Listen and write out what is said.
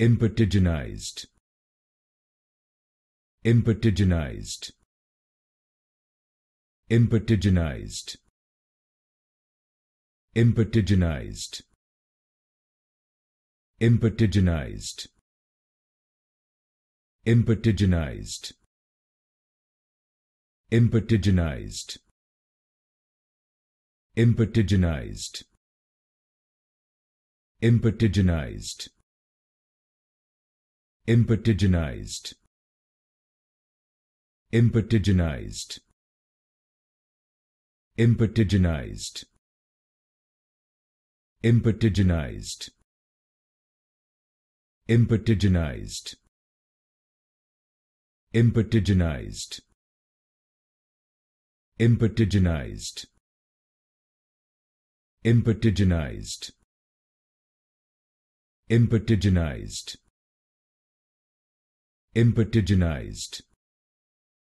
Impetigenized. Impetigenized. Impetigenized. Impetigenized. Impetigenized. Impetigenized. Impetigenized. Impetigenized. Impetigenized. Impetigenized. Impetigenized. Impetigenized. Impetigenized. Impetigenized. Impetigenized. Impetigenized. Impetigenized. Impetigenized. Impetiginized